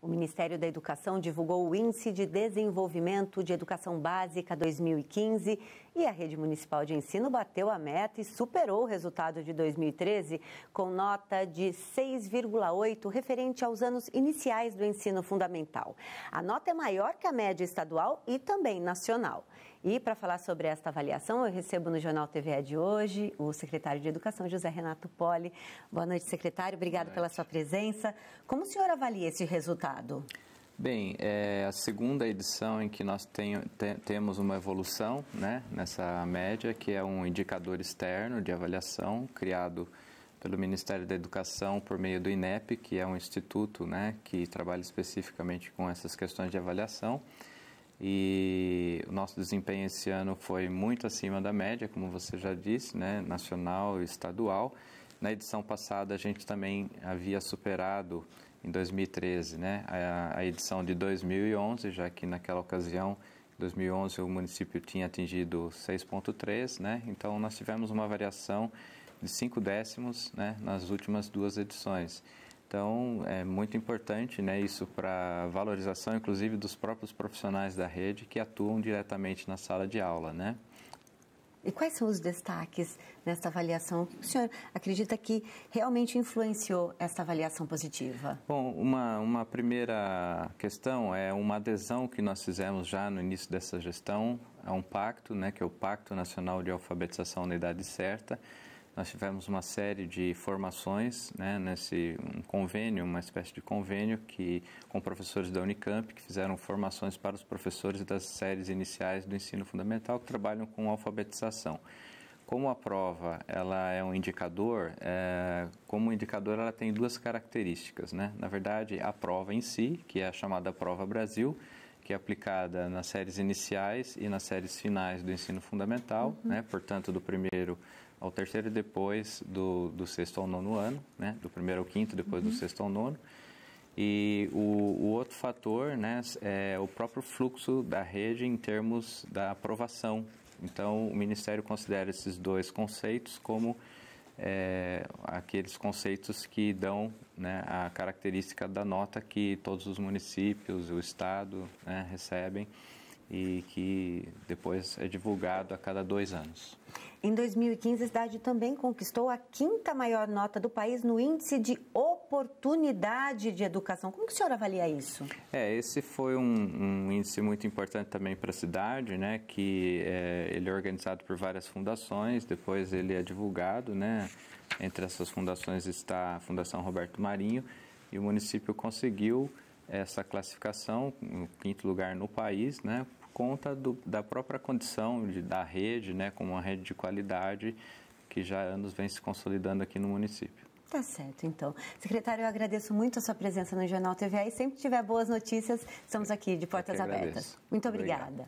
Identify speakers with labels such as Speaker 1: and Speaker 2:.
Speaker 1: O Ministério da Educação divulgou o Índice de Desenvolvimento de Educação Básica 2015 e a rede municipal de ensino bateu a meta e superou o resultado de 2013 com nota de 6,8 referente aos anos iniciais do ensino fundamental. A nota é maior que a média estadual e também nacional. E para falar sobre esta avaliação, eu recebo no Jornal TVE de hoje o secretário de Educação, José Renato Poli. Boa noite, secretário. Obrigado pela sua presença. Como o senhor avalia esse resultado?
Speaker 2: Bem, é a segunda edição em que nós te, temos uma evolução né, nessa média, que é um indicador externo de avaliação criado pelo Ministério da Educação por meio do INEP, que é um instituto né, que trabalha especificamente com essas questões de avaliação. E o nosso desempenho esse ano foi muito acima da média, como você já disse, né, nacional e estadual. Na edição passada, a gente também havia superado em 2013, né, a, a edição de 2011, já que naquela ocasião 2011 o município tinha atingido 6,3, né? então nós tivemos uma variação de 5 décimos né? nas últimas duas edições. Então é muito importante né? isso para valorização, inclusive, dos próprios profissionais da rede que atuam diretamente na sala de aula. Né?
Speaker 1: E quais são os destaques nesta avaliação? O que o senhor acredita que realmente influenciou esta avaliação positiva?
Speaker 2: Bom, uma, uma primeira questão é uma adesão que nós fizemos já no início dessa gestão a um pacto, né, que é o Pacto Nacional de Alfabetização na Idade Certa, nós tivemos uma série de formações, né, nesse um convênio, uma espécie de convênio que com professores da Unicamp que fizeram formações para os professores das séries iniciais do ensino fundamental que trabalham com alfabetização. Como a prova ela é um indicador, é, como indicador ela tem duas características, né? Na verdade, a prova em si, que é a chamada prova Brasil, que é aplicada nas séries iniciais e nas séries finais do ensino fundamental, uhum. né? portanto, do primeiro ao terceiro e depois do, do sexto ao nono ano, né? do primeiro ao quinto, depois uhum. do sexto ao nono. E o, o, outro fator né, é o próprio fluxo da rede em termos da aprovação. Então, o Ministério considera esses dois conceitos como é, aqueles conceitos que dão né, a característica da nota que todos os municípios, o Estado né, recebem e que depois é divulgado a cada dois anos.
Speaker 1: Em 2015, a cidade também conquistou a quinta maior nota do país no índice de O oportunidade de educação. Como que o senhor avalia isso?
Speaker 2: É, esse foi um, um índice muito importante também para a cidade, né, que é, ele é organizado por várias fundações, depois ele é divulgado, né, entre essas fundações está a Fundação Roberto Marinho, e o município conseguiu essa classificação, em quinto lugar no país, né, por conta do, da própria condição de, da rede, né, como uma rede de qualidade que já há anos vem se consolidando aqui no município.
Speaker 1: Tá certo, então. Secretário, eu agradeço muito a sua presença no Jornal TVA e sempre tiver boas notícias, estamos aqui de portas abertas. Muito obrigada. Obrigado.